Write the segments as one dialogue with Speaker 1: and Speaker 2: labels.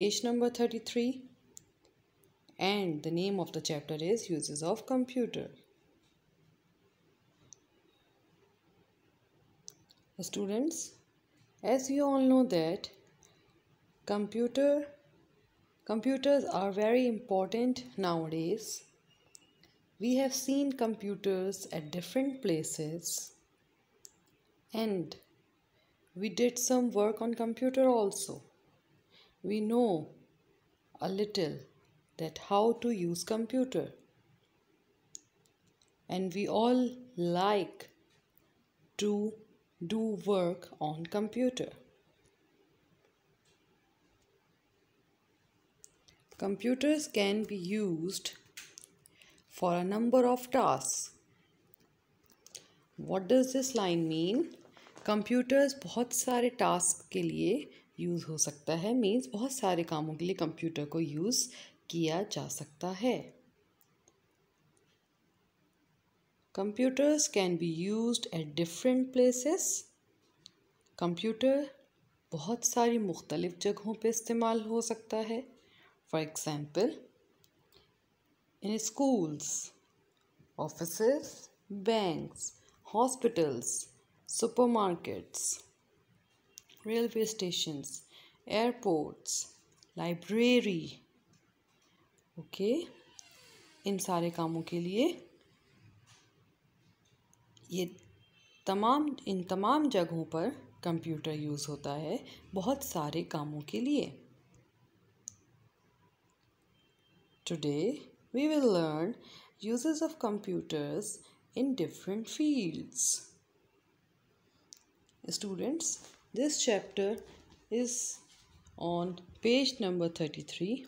Speaker 1: Page number 33 and the name of the chapter is Uses of Computer. Students, as you all know that computer computers are very important nowadays. We have seen computers at different places and we did some work on computer also we know a little that how to use computer and we all like to do work on computer computers can be used for a number of tasks what does this line mean computers बहुत सारे task के लिए use हो सकता है means बहुत सारे कामों के लिए कंप्यूटर को यूज़ किया जा सकता है computers can be use at different places computer बहुत सारी मुख्तलिफ़ जगहों पे इस्तेमाल हो सकता है for example in schools office banks hospitals supermarkets railway station airports library okay इन सारे कामों के लिए ये तमाम इन तमाम जगहों पर कंप्यूटर यूज़ होता है बहुत सारे कामों के लिए today we will learn usages of computers in different fields students This chapter is on page number 33.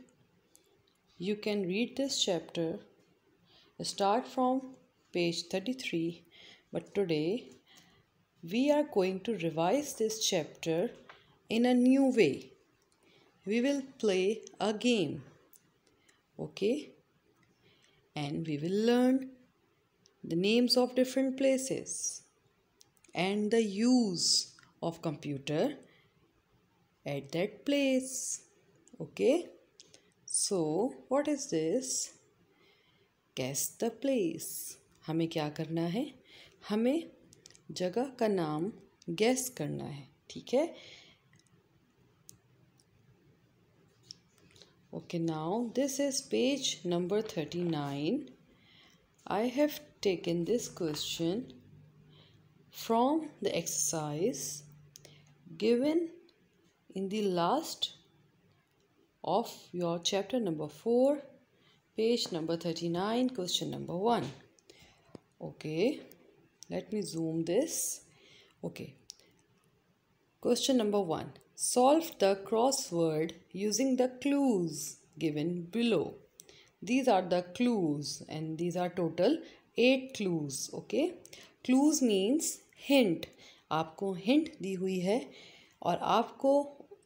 Speaker 1: You can read this chapter, start from page 33, but today we are going to revise this chapter in a new way. We will play a game, okay? And we will learn the names of different places and the use of computer at that place okay so what is this guess the place हमें क्या करना है हमें जगह का नाम gas करना है ठीक है okay now this is page number 39 i have taken this question from the exercise given in the last of your chapter number 4 page number 39 question number 1 okay let me zoom this okay question number 1 solve the crossword using the clues given below these are the clues and these are total 8 clues okay clues means hint आपको hint दी हुई है और आपको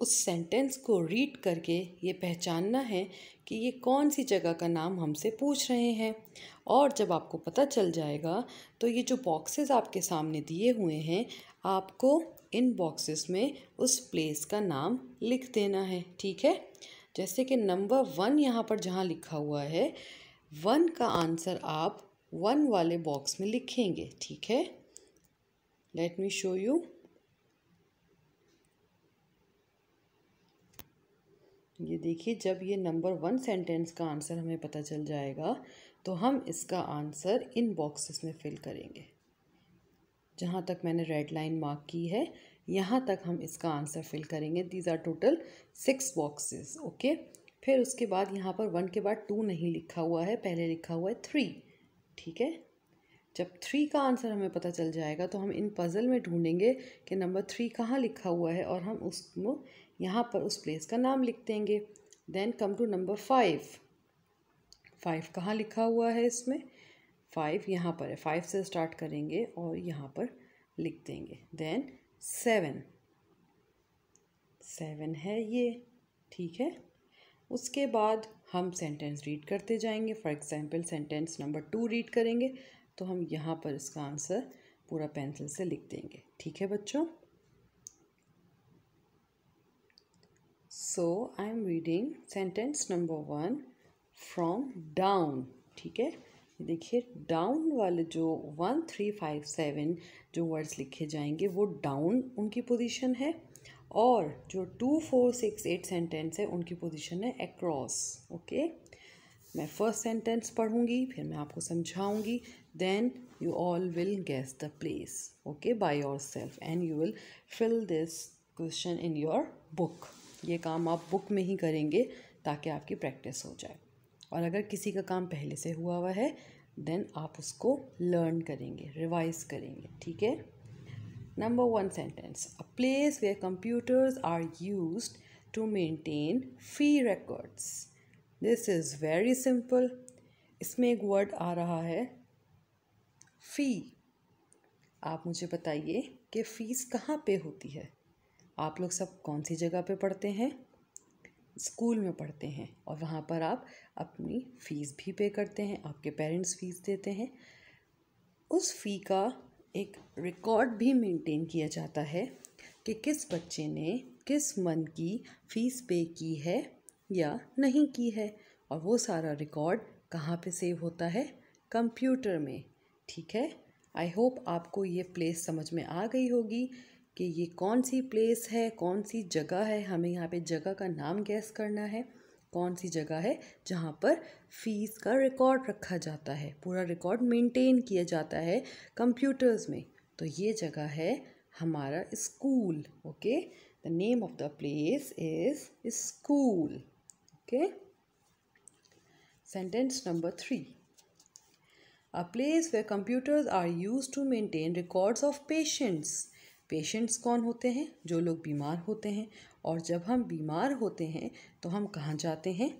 Speaker 1: उस sentence को read करके ये पहचानना है कि ये कौन सी जगह का नाम हमसे पूछ रहे हैं और जब आपको पता चल जाएगा तो ये जो बॉक्सेस आपके सामने दिए हुए हैं आपको इन बॉक्सेस में उस प्लेस का नाम लिख देना है ठीक है जैसे कि नंबर वन यहाँ पर जहाँ लिखा हुआ है वन का आंसर आप वन वाले बॉक्स में लिखेंगे ठीक है let me show you ये देखिए जब ये नंबर वन सेंटेंस का आंसर हमें पता चल जाएगा तो हम इसका आंसर इन बॉक्सेस में फिल करेंगे जहाँ तक मैंने रेड लाइन मार्क की है यहाँ तक हम इसका आंसर फिल करेंगे these are total six boxes okay फिर उसके बाद यहाँ पर वन के बाद टू नहीं लिखा हुआ है पहले लिखा हुआ है थ्री ठीक है जब थ्री का आंसर हमें पता चल जाएगा तो हम इन पज़ल में ढूंढेंगे कि नंबर थ्री कहाँ लिखा हुआ है और हम उस यहाँ पर उस प्लेस का नाम लिख देंगे then come to number five five कहाँ लिखा हुआ है इसमें फाइव यहाँ पर है फाइव से स्टार्ट करेंगे और यहाँ पर लिख देंगे देन सेवन सेवन है ये ठीक है उसके बाद हम सेंटेंस रीड करते जाएंगे for example sentence number two read करेंगे तो हम यहाँ पर इसका आंसर पूरा पेंसिल से लिख देंगे ठीक है बच्चों so I am reading sentence number one from down ठीक है देखिए डाउन वाले जो वन थ्री फाइव सेवन जो वर्ड्स लिखे जाएंगे वो डाउन उनकी पोजीशन है और जो two four six eight sentence है उनकी पोजीशन है अक्रॉस ओके मैं फर्स्ट सेंटेंस पढ़ूंगी फिर मैं आपको समझाऊंगी then you all will guess the place okay by yourself and you will fill this question in your book ये काम आप book में ही करेंगे ताकि आपकी practice हो जाए और अगर किसी का काम पहले से हुआ हुआ है then आप उसको learn करेंगे revise करेंगे ठीक है number one sentence a place where computers are used to maintain fee records this is very simple इसमें एक word आ रहा है फ़ी आप मुझे बताइए कि फ़ीस कहाँ पे होती है आप लोग सब कौन सी जगह पे पढ़ते हैं स्कूल में पढ़ते हैं और वहाँ पर आप अपनी फ़ीस भी पे करते हैं आपके पेरेंट्स फ़ीस देते हैं उस फ़ी का एक रिकॉर्ड भी मेंटेन किया जाता है कि किस बच्चे ने किस मन की फ़ीस पे की है या नहीं की है और वो सारा रिकॉर्ड कहाँ पे सेव होता है कंप्यूटर में ठीक है आई होप आपको ये प्लेस समझ में आ गई होगी कि ये कौन सी प्लेस है कौन सी जगह है हमें यहाँ पे जगह का नाम गैस करना है कौन सी जगह है जहाँ पर फीस का रिकॉर्ड रखा जाता है पूरा रिकॉर्ड मेंटेन किया जाता है कंप्यूटर्स में तो ये जगह है हमारा school okay the name of the place is school okay sentence number three a place where computers are used to maintain records of patients patients कौन होते हैं जो लोग बीमार होते हैं और जब हम बीमार होते हैं तो हम कहाँ जाते हैं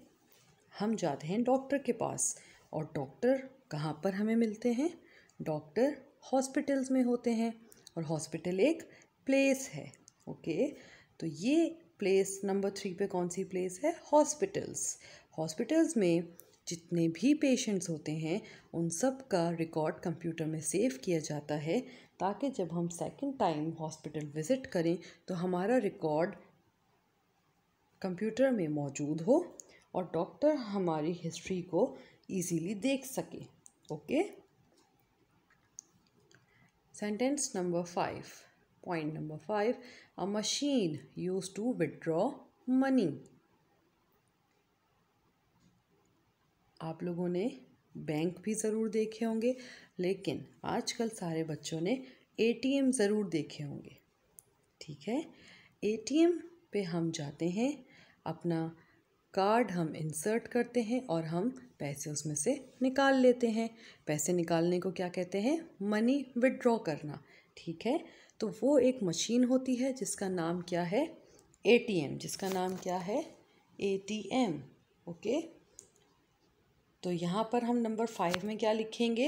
Speaker 1: हम जाते हैं डॉक्टर के पास और डॉक्टर कहाँ पर हमें मिलते हैं डॉक्टर हॉस्पिटल्स में होते हैं और हॉस्पिटल एक प्लेस है ओके तो ये प्लेस नंबर थ्री पे कौन सी प्लेस है हॉस्पिटल्स हॉस्पिटल्स में जितने भी पेशेंट्स होते हैं उन सब का रिकॉर्ड कंप्यूटर में सेव किया जाता है ताकि जब हम सेकंड टाइम हॉस्पिटल विज़िट करें तो हमारा रिकॉर्ड कंप्यूटर में मौजूद हो और डॉक्टर हमारी हिस्ट्री को इजीली देख सके okay sentence number five point number five a machine use to withdraw money आप लोगों ने बैंक भी ज़रूर देखे होंगे लेकिन आजकल सारे बच्चों ने एटीएम ज़रूर देखे होंगे ठीक है एटीएम पे हम जाते हैं अपना कार्ड हम इंसर्ट करते हैं और हम पैसे उसमें से निकाल लेते हैं पैसे निकालने को क्या कहते हैं मनी विड्रॉ करना ठीक है तो वो एक मशीन होती है जिसका नाम क्या है एटीएम जिसका नाम क्या है एटीएम ओके तो यहाँ पर हम नंबर फाइव में क्या लिखेंगे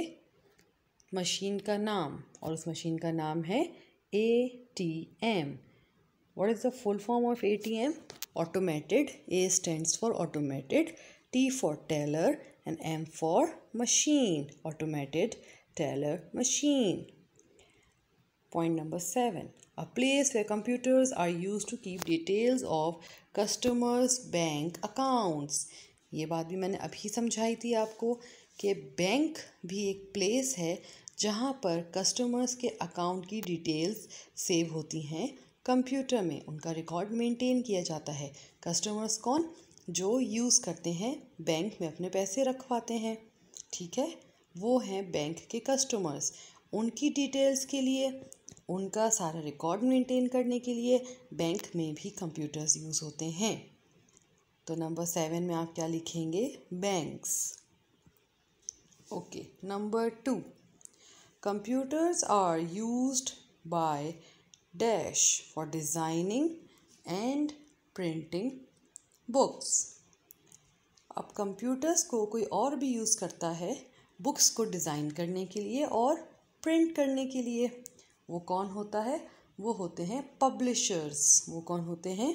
Speaker 1: मशीन का नाम और उस मशीन का नाम है A T M what is the full form of A T M automated A stand for automated T for teller and M for machine automated teller machine point number seven a place where computers are use to keep details of customers bank accounts ये बात भी मैंने अभी समझाई थी आपको कि bank भी एक प्लेस है जहाँ पर कस्टमर्स के अकाउंट की डिटेल्स सेव होती हैं कंप्यूटर में उनका रिकॉर्ड मेंटेन किया जाता है कस्टमर्स कौन जो यूज़ करते हैं बैंक में अपने पैसे रखवाते हैं ठीक है वो हैं बैंक के कस्टमर्स उनकी डिटेल्स के लिए उनका सारा रिकॉर्ड मेंटेन करने के लिए बैंक में भी कंप्यूटर्स यूज़ होते हैं तो नंबर सेवन में आप क्या लिखेंगे banks okay number two computers are used by dash for designing and printing books अब कंप्यूटर्स को कोई और भी यूज़ करता है बुक्स को डिज़ाइन करने के लिए और प्रिंट करने के लिए वो कौन होता है वो होते हैं पब्लिशर्स वो कौन होते हैं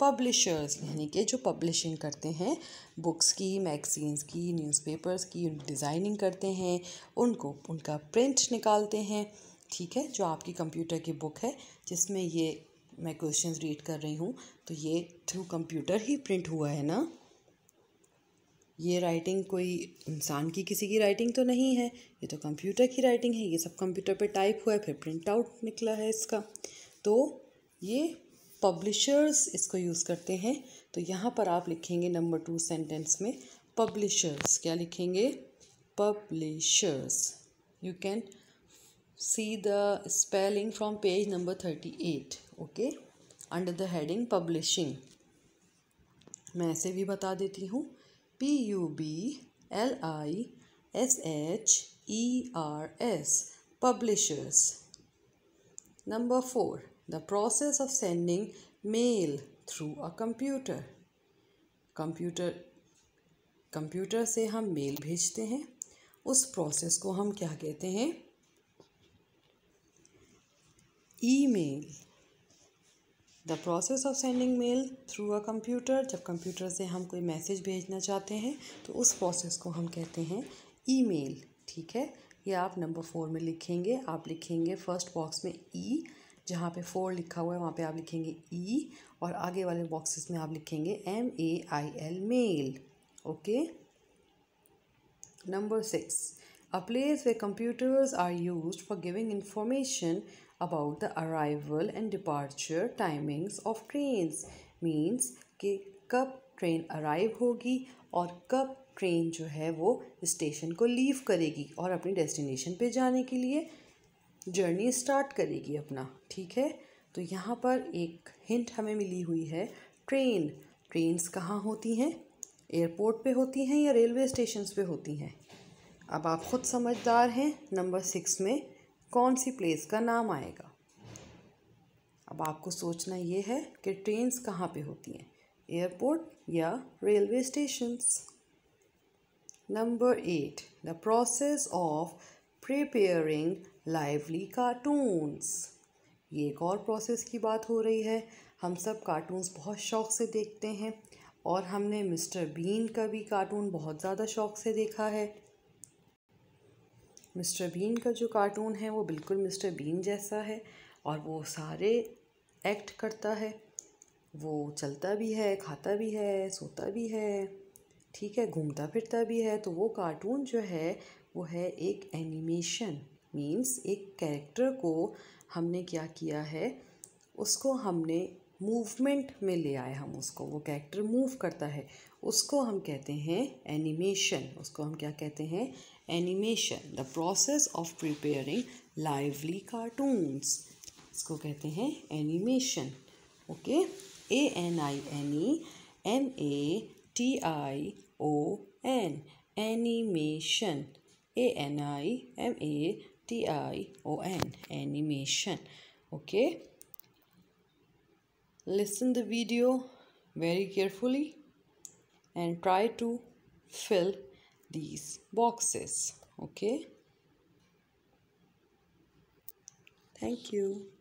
Speaker 1: पब्लिशर्स यानी कि जो पब्लिशिंग करते हैं बुक्स की मैगजीन्स की न्यूज़पेपर्स की डिज़ाइनिंग करते हैं उनको उनका प्रिंट निकालते हैं ठीक है जो आपकी कंप्यूटर की बुक है जिसमें ये मैं क्वेश्चन रीड कर रही हूँ तो ये थ्रू कंप्यूटर ही प्रिंट हुआ है ना ये राइटिंग कोई इंसान की किसी की राइटिंग तो नहीं है ये तो कंप्यूटर की राइटिंग है ये सब कंप्यूटर पे टाइप हुआ है फिर प्रिंट आउट निकला है इसका तो ये पब्लिशर्स इसको यूज़ करते हैं तो यहाँ पर आप लिखेंगे नंबर टू सेंटेंस में पब्लिशर्स क्या लिखेंगे publishers you can see the spelling from page number thirty eight okay under the heading publishing मैं ऐसे भी बता देती हूँ P U B L I S H E R S publishers number four the process of sending mail through a computer computer computer से हम mail भेजते हैं उस प्रोसेस को हम क्या कहते हैं mail the process of sending mail through a computer जब कंप्यूटर से हम कोई मैसेज भेजना चाहते हैं तो उस प्रोसेस को हम कहते हैं ईमेल ठीक है ये आप नंबर फोर में लिखेंगे आप लिखेंगे फर्स्ट बॉक्स में ई e, जहाँ पे फोर लिखा हुआ है वहाँ पे आप लिखेंगे ई e और आगे वाले बॉक्सेस में आप लिखेंगे M A I L mail okay number six a place where computers are use for giving information about the arrival and departure timings of trains means कि कब ट्रेन अराइव होगी और कब ट्रेन जो है वो स्टेशन को लीव करेगी और अपनी डेस्टिनेशन पे जाने के लिए जर्नी स्टार्ट करेगी अपना ठीक है तो यहाँ पर एक हिंट हमें मिली हुई है ट्रेन ट्रेन्स कहाँ होती हैं एयरपोर्ट पे होती हैं या रेलवे स्टेशन पे होती हैं अब आप ख़ुद समझदार हैं नंबर सिक्स में कौन सी प्लेस का नाम आएगा अब आपको सोचना ये है कि ट्रेन्स कहाँ पे होती हैं एयरपोर्ट या railway stations number eight the process of preparing lively cartoons ये एक और प्रोसेस की बात हो रही है हम सब कार्टून्स बहुत शौक़ से देखते हैं और हमने मिस्टर बीन का भी कार्टून बहुत ज़्यादा शौक़ से देखा है मिस्टर बीन का जो कार्टून है वो बिल्कुल मिस्टर बीन जैसा है और वो सारे एक्ट करता है वो चलता भी है खाता भी है सोता भी है ठीक है घूमता फिरता भी है तो वो कार्टून जो है वो है एक एनिमेशन मीन्स एक कैरेक्टर को हमने क्या किया है उसको हमने मूवमेंट में ले आए हम उसको वो कैरेक्टर मूव करता है उसको हम कहते हैं एनिमेशन उसको हम क्या कहते हैं animation the process of preparing lively cartoons इसको कहते हैं animation okay A N I N E M A T I O N animation A N I M A t-i-o-n animation okay listen the video very carefully and try to fill these boxes okay thank you